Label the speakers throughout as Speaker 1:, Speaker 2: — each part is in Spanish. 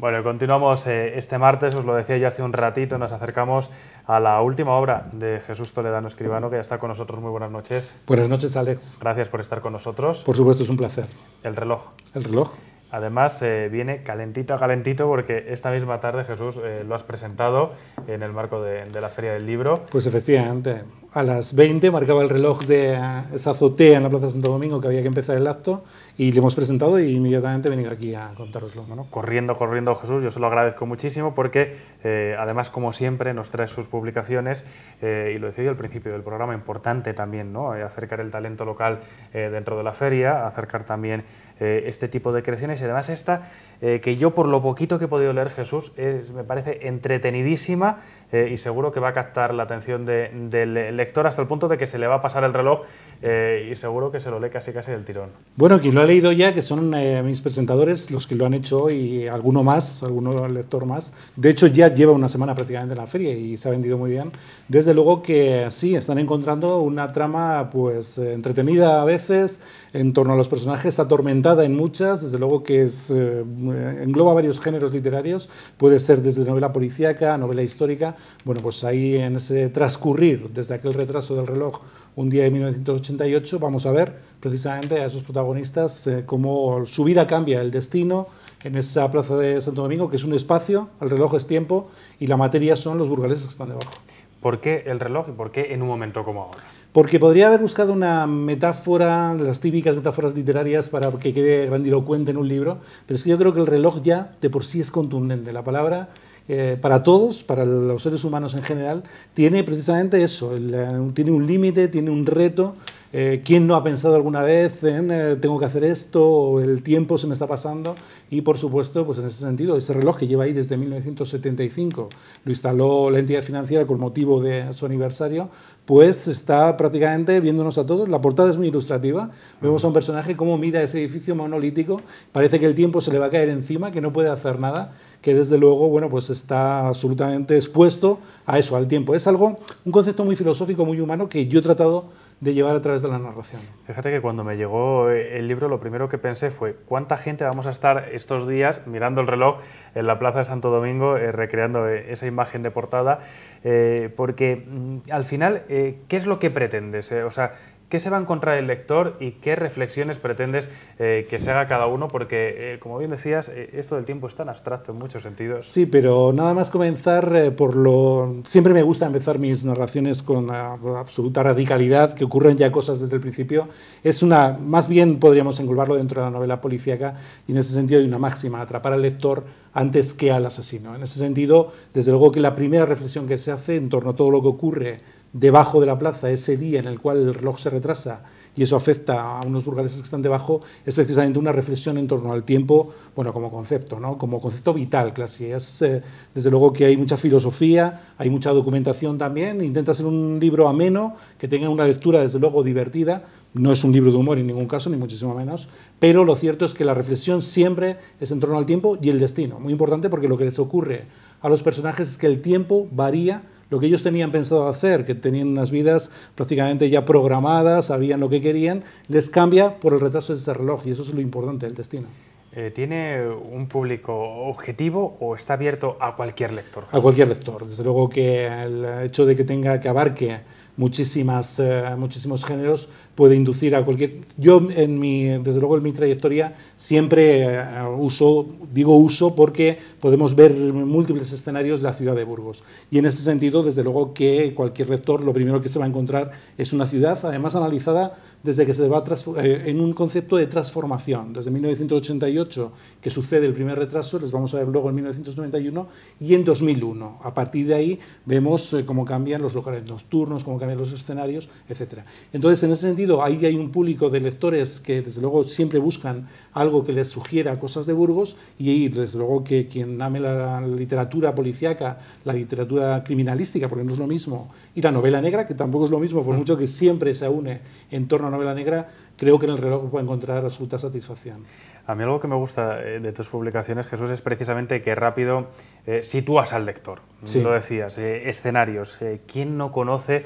Speaker 1: Bueno, continuamos eh, este martes, os lo decía yo hace un ratito, nos acercamos a la última obra de Jesús Toledano Escribano, que ya está con nosotros. Muy buenas noches. Buenas noches, Alex. Gracias por estar con nosotros. Por supuesto, es un placer. El reloj. El reloj. Además, eh, viene calentito a calentito porque esta misma tarde, Jesús, eh, lo has presentado en el marco de, de la Feria del
Speaker 2: Libro. Pues efectivamente, a las 20 marcaba el reloj de eh, esa azotea en la Plaza Santo Domingo que había que empezar el acto y le hemos presentado y inmediatamente he venido aquí a contároslo. corriendo,
Speaker 1: corriendo Jesús, yo se lo agradezco muchísimo porque eh, además como siempre nos trae sus publicaciones eh, y lo decía yo al principio del programa, importante también ¿no? acercar el talento local dentro de la feria, acercar también este tipo de creaciones y además esta que yo por lo poquito que he podido leer Jesús es, me parece entretenidísima y seguro que va a captar la atención de, del lector hasta el punto de que se le va a pasar el reloj eh, y seguro que se lo lee casi casi del tirón.
Speaker 2: Bueno, quien lo ha leído ya, que son eh, mis presentadores, los que lo han hecho y alguno más, alguno lector más. De hecho, ya lleva una semana prácticamente en la feria y se ha vendido muy bien. Desde luego que eh, sí, están encontrando una trama pues entretenida a veces, en torno a los personajes, atormentada en muchas, desde luego que es, engloba varios géneros literarios, puede ser desde novela policíaca, novela histórica, bueno, pues ahí en ese transcurrir desde aquel retraso del reloj un día de 1988, vamos a ver precisamente a esos protagonistas eh, cómo su vida cambia, el destino en esa plaza de Santo Domingo, que es un espacio, el reloj es tiempo y la materia son los burgaleses que están debajo.
Speaker 1: ¿Por qué el reloj y por qué en un momento como ahora?
Speaker 2: Porque podría haber buscado una metáfora, las típicas metáforas literarias para que quede grandilocuente en un libro, pero es que yo creo que el reloj ya de por sí es contundente. La palabra eh, para todos, para los seres humanos en general, tiene precisamente eso, eh, tiene un límite, tiene un reto eh, ¿Quién no ha pensado alguna vez en eh, tengo que hacer esto o el tiempo se me está pasando? Y por supuesto, pues en ese sentido, ese reloj que lleva ahí desde 1975, lo instaló la entidad financiera con motivo de su aniversario, pues está prácticamente viéndonos a todos. La portada es muy ilustrativa. Vemos a un personaje cómo mira ese edificio monolítico, parece que el tiempo se le va a caer encima, que no puede hacer nada que desde luego bueno, pues está absolutamente expuesto a eso, al tiempo. Es algo, un concepto muy filosófico, muy humano, que yo he tratado de llevar a través de la narración. Fíjate que cuando me
Speaker 1: llegó el libro lo primero que pensé fue cuánta gente vamos a estar estos días mirando el reloj en la Plaza de Santo Domingo, eh, recreando eh, esa imagen de portada, eh, porque mm, al final, ¿qué es lo que pretendes? o sea, ¿Qué se va a encontrar el lector y qué reflexiones pretendes eh, que se haga cada uno? Porque, eh, como bien decías, eh, esto del tiempo es tan abstracto en muchos sentidos.
Speaker 2: Sí, pero nada más comenzar por lo... Siempre me gusta empezar mis narraciones con absoluta radicalidad, que ocurren ya cosas desde el principio. Es una... Más bien podríamos englobarlo dentro de la novela policíaca y en ese sentido hay una máxima, atrapar al lector antes que al asesino. En ese sentido, desde luego que la primera reflexión que se hace en torno a todo lo que ocurre debajo de la plaza ese día en el cual el reloj se retrasa y eso afecta a unos burgaleses que están debajo, es precisamente una reflexión en torno al tiempo, bueno, como concepto, ¿no? como concepto vital casi. Es, eh, desde luego que hay mucha filosofía, hay mucha documentación también, intenta ser un libro ameno, que tenga una lectura desde luego divertida, no es un libro de humor en ningún caso, ni muchísimo menos, pero lo cierto es que la reflexión siempre es en torno al tiempo y el destino, muy importante porque lo que les ocurre a los personajes es que el tiempo varía lo que ellos tenían pensado hacer, que tenían unas vidas prácticamente ya programadas, sabían lo que querían, les cambia por el retraso de ese reloj y eso es lo importante del destino.
Speaker 1: Eh, ¿Tiene un público objetivo o está abierto a cualquier lector? A cualquier
Speaker 2: lector. Desde luego que el hecho de que tenga que abarque muchísimas, eh, muchísimos géneros, puede inducir a cualquier... Yo, en mi, desde luego, en mi trayectoria siempre eh, uso, digo uso porque podemos ver múltiples escenarios la ciudad de Burgos. Y en ese sentido, desde luego que cualquier lector lo primero que se va a encontrar es una ciudad, además analizada desde que se va eh, en un concepto de transformación. Desde 1988, que sucede el primer retraso, les vamos a ver luego en 1991 y en 2001. A partir de ahí vemos eh, cómo cambian los locales nocturnos, cómo cambian los escenarios, etc. Entonces, en ese sentido, ahí hay un público de lectores que, desde luego, siempre buscan algo que les sugiera cosas de Burgos y, desde luego, que quien ame la literatura policíaca, la literatura criminalística, porque no es lo mismo, y la novela negra, que tampoco es lo mismo, por mm. mucho que siempre se une en torno a novela negra, creo que en el reloj puede encontrar absoluta satisfacción.
Speaker 1: A mí algo que me gusta eh, de tus publicaciones, Jesús, es precisamente que rápido eh, sitúas al lector. Lo decías, eh, escenarios. ¿Quién no conoce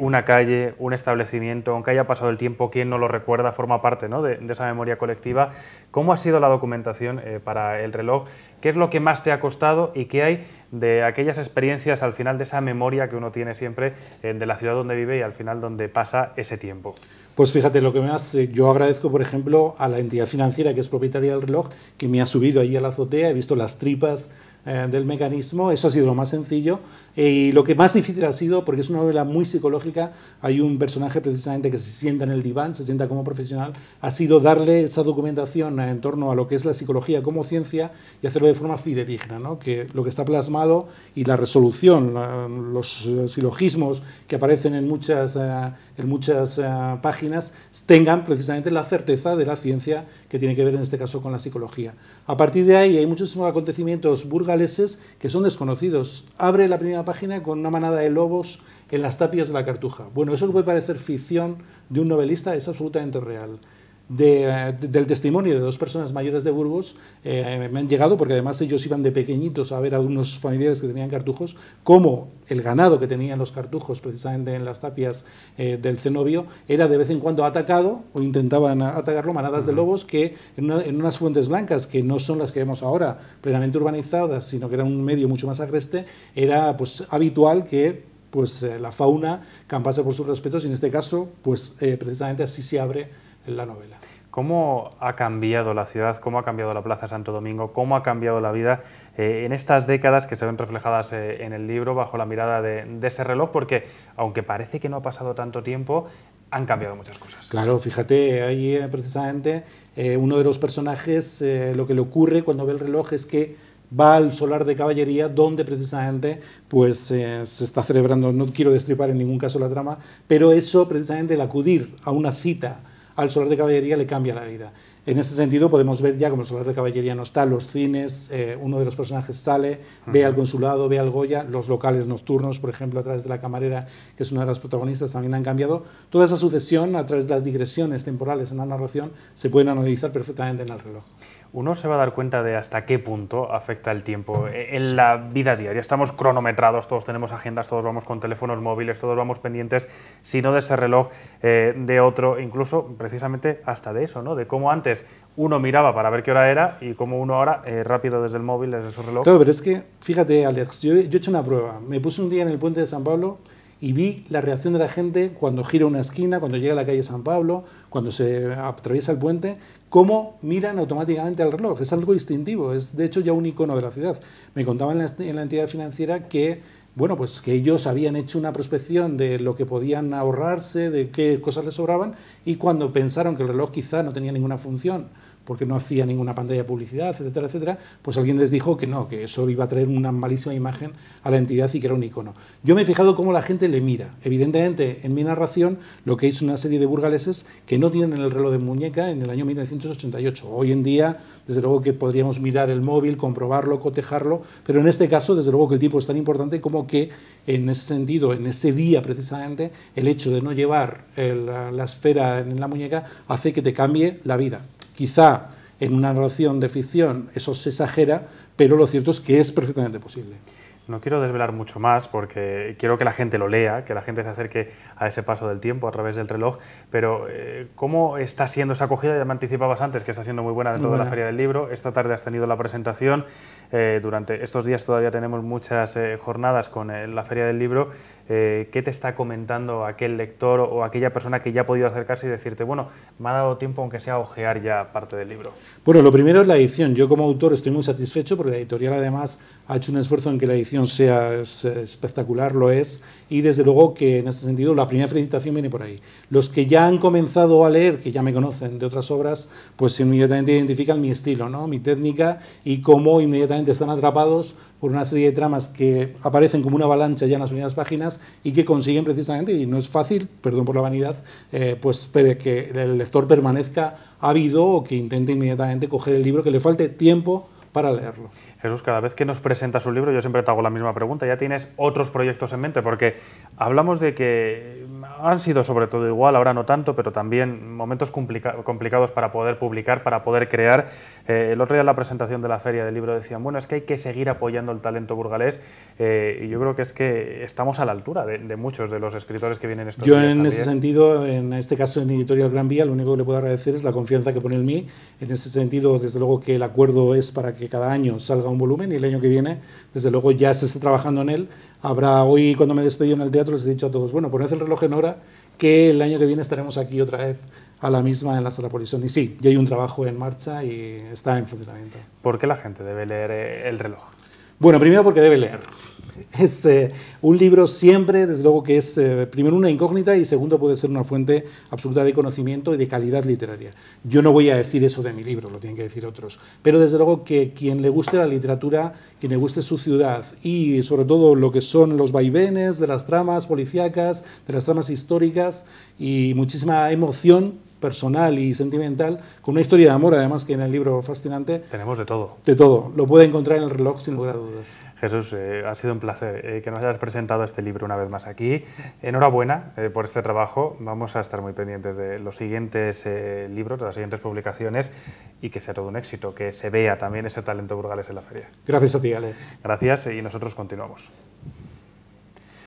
Speaker 1: una calle, un establecimiento, aunque haya pasado el tiempo, quién no lo recuerda, forma parte ¿no? de, esa memoria colectiva? ¿Cómo ha sido la documentación para el reloj? ¿Qué es lo que más te ha costado y qué hay de aquellas experiencias al final de esa memoria que uno tiene siempre de la ciudad donde vive y al final donde pasa ese tiempo?
Speaker 2: Pues fíjate, lo que más yo agradezco, por ejemplo, a la entidad financiera que es propietaria del reloj, que me ha subido ahí a la azotea, he visto las tripas eh, del mecanismo. Eso ha sido lo más sencillo. Eh, y lo que más difícil ha sido, porque es una novela muy psicológica, hay un personaje precisamente que se sienta en el diván, se sienta como profesional, ha sido darle esa documentación en torno a lo que es la psicología como ciencia y hacerlo de forma fidedigna, ¿no? que lo que está plasmado y la resolución, los eh, silogismos que aparecen en muchas, en muchas páginas, tengan precisamente la certeza de la ciencia que tiene que ver en este caso con la psicología. A partir de ahí hay muchísimos acontecimientos burgos que son desconocidos. Abre la primera página con una manada de lobos en las tapias de la cartuja. Bueno, eso que puede parecer ficción de un novelista es absolutamente real del testimonio de dos personas mayores de Burgos eh, me han llegado, porque además ellos iban de pequeñitos a ver a unos familiares que tenían cartujos, como el ganado que tenían los cartujos precisamente en las tapias eh, del cenobio era de vez en cuando atacado o intentaban atacarlo manadas de lobos que en, unas fuentes blancas que no son las que vemos ahora plenamente urbanizadas, sino que era un medio mucho más agreste, era pues habitual que pues eh, la fauna campase por sus respetos y en este caso pues precisamente así se abre en la novela.
Speaker 1: ¿Cómo ha cambiado la ciudad? ¿Cómo ha cambiado la Plaza Santo Domingo? ¿Cómo ha cambiado la vida eh, en estas décadas que se ven reflejadas eh, en el libro bajo la mirada de, ese reloj? Porque aunque parece que no ha pasado tanto tiempo, han cambiado muchas
Speaker 2: cosas. Claro, fíjate, ahí eh, precisamente uno de los personajes, lo que le ocurre cuando ve el reloj es que va al solar de caballería donde precisamente pues se está celebrando, no quiero destripar en ningún caso la trama, pero eso precisamente el acudir a una cita al solar de caballería le cambia la vida. En ese sentido podemos ver ya como el solar de caballería no está, los cines, eh, uno de los personajes sale, ve al consulado, ve al Goya, los locales nocturnos, por ejemplo, a través de la camarera, que es una de las protagonistas, también han cambiado. Toda esa sucesión, a través de las digresiones temporales en la narración, se pueden analizar perfectamente en el reloj
Speaker 1: uno se va a dar cuenta de hasta qué punto afecta el tiempo eh, en la vida diaria. Estamos cronometrados, todos tenemos agendas, todos vamos con teléfonos móviles, todos vamos pendientes, si no de ese reloj, eh, de otro, incluso precisamente hasta de eso, ¿no? De cómo antes uno miraba para ver qué hora era y cómo uno ahora eh, rápido desde el móvil, desde su reloj. Claro, pero es
Speaker 2: que, fíjate, Alex, yo he hecho una prueba. Me puse un día en el puente de San Pablo y vi la reacción de la gente cuando gira una esquina, cuando llega a la calle San Pablo, cuando se atraviesa el puente, cómo miran automáticamente al reloj. Es algo distintivo, es de hecho ya un icono de la ciudad. Me contaban en la, en la entidad financiera que bueno, pues que ellos habían hecho una prospección de lo que podían ahorrarse, de qué cosas les sobraban, y cuando pensaron que el reloj quizá no tenía ninguna función porque no hacía ninguna pantalla de publicidad, etcétera, etcétera, pues alguien les dijo que no, que eso iba a traer una malísima imagen a la entidad y que era un icono. Yo me he fijado cómo la gente le mira. Evidentemente, en mi narración, lo que hizo una serie de burgaleses que no tienen el reloj de muñeca en el año 1988. Hoy en día, desde luego que podríamos mirar el móvil, comprobarlo, cotejarlo, pero en este caso, desde luego que el tipo es tan importante como que, en ese sentido, en ese día precisamente, el hecho de no llevar la esfera en la muñeca hace que te cambie la vida. Quizá en una narración de ficción eso se exagera, pero lo cierto es que es perfectamente posible.
Speaker 1: No quiero desvelar mucho más porque quiero que la gente lo lea, que la gente se acerque a ese paso del tiempo a través del reloj, pero eh, ¿cómo está siendo esa acogida? Ya me anticipabas antes que está siendo muy buena dentro de la Feria del Libro. Esta tarde has tenido la presentación. Eh, durante estos días todavía tenemos muchas eh, jornadas con la Feria del Libro. ¿Qué te está comentando aquel lector o aquella persona que ya ha podido acercarse y decirte, bueno, me ha dado tiempo aunque sea a ojear ya parte del libro?
Speaker 2: Bueno, lo primero es la edición. Yo como autor estoy muy satisfecho porque la editorial además ha hecho un esfuerzo en que la edición sea espectacular, lo es, y desde luego que en este sentido la primera felicitación viene por ahí. Los que ya han comenzado a leer, que ya me conocen de otras obras, pues inmediatamente identifican mi estilo, ¿no? mi técnica y cómo inmediatamente están atrapados por una serie de tramas que aparecen como una avalancha ya en las primeras páginas y que consiguen precisamente, y no es fácil, perdón por la vanidad, eh, pues que el lector permanezca ávido o que intente inmediatamente coger el libro, que le falte tiempo para leerlo.
Speaker 1: Jesús, cada vez que nos presenta su libro, yo siempre te hago la misma pregunta, ya tienes otros proyectos en mente, porque hablamos de que han sido sobre todo igual, ahora no tanto, pero también momentos complicados para poder publicar, para poder crear. Eh, el otro día en la presentación de la feria del libro decían, bueno, es que hay que seguir apoyando el talento burgalés eh, y yo creo que es que estamos a la altura de, muchos de los escritores que vienen estos Yo en ese
Speaker 2: sentido, en este caso en Editorial Gran Vía, lo único que le puedo agradecer es la confianza que pone en mí. En ese sentido, desde luego que el acuerdo es para que cada año salga un volumen y el año que viene, desde luego ya se está trabajando en él. Habrá hoy cuando me despedí en el teatro les he dicho a todos, bueno, poned el reloj en hora que el año que viene estaremos aquí otra vez a la misma en la sala polizón. Y sí, ya hay un trabajo en marcha y está en funcionamiento. ¿Por qué la gente debe leer eh, el reloj? Bueno, primero porque debe leer es eh, un libro siempre, desde luego que es eh, primero una incógnita y segundo puede ser una fuente absoluta de conocimiento y de calidad literaria. Yo no voy a decir eso de mi libro, lo tienen que decir otros, pero desde luego que quien le guste la literatura, quien le guste su ciudad y sobre todo lo que son los vaivenes de las tramas policíacas, de las tramas históricas y muchísima emoción personal y sentimental, con una historia de amor además que en el libro fascinante.
Speaker 1: Tenemos de todo.
Speaker 2: De todo, lo puede encontrar en el reloj sin lugar a dudas.
Speaker 1: Jesús, eh, ha sido un placer eh, que nos hayas presentado este libro una vez más aquí. Enhorabuena eh, por este trabajo. Vamos a estar muy pendientes de los siguientes libros, de las siguientes publicaciones y que sea todo un éxito, que se vea también ese talento burgales en la feria. Gracias a ti, Alex. Gracias y nosotros continuamos.